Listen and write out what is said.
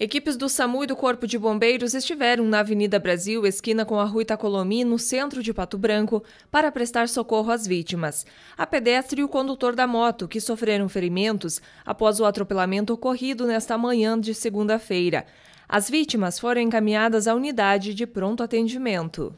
Equipes do SAMU e do Corpo de Bombeiros estiveram na Avenida Brasil, esquina com a Rua Itacolomi, no centro de Pato Branco, para prestar socorro às vítimas. A pedestre e o condutor da moto, que sofreram ferimentos após o atropelamento ocorrido nesta manhã de segunda-feira. As vítimas foram encaminhadas à unidade de pronto atendimento.